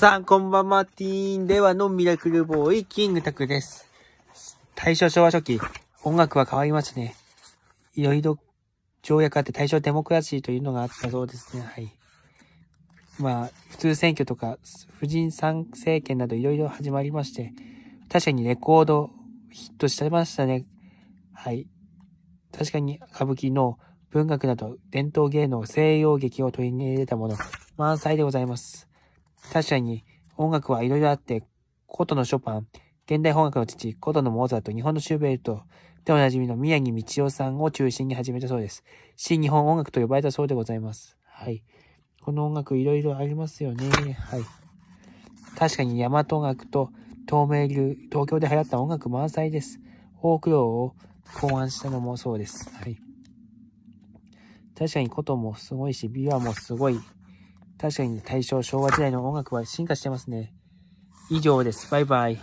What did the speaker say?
さん、こんばんは、ティーンではのミラクルボーイ、キングタクです。大正昭和初期、音楽は変わりましたね。いろいろ条約あって大正デモクラシーというのがあったそうですね。はい。まあ、普通選挙とか、婦人参政権などいろいろ始まりまして、確かにレコードヒットしてましたね。はい。確かに歌舞伎の文学など伝統芸能西洋劇を取り入れたもの、満載でございます。確かに音楽はいろいろあって、古都のショパン、現代音楽の父、古都のモーツァルト、日本のシューベルトでおなじみの宮城道夫さんを中心に始めたそうです。新日本音楽と呼ばれたそうでございます。はい。この音楽いろいろありますよね。はい。確かに大和音楽と東明流、東京で流行った音楽満載です。大苦労を考案したのもそうです。はい。確かに琴もすごいし、琵琶もすごい確かに大正昭和時代の音楽は進化してますね。以上です。バイバイ。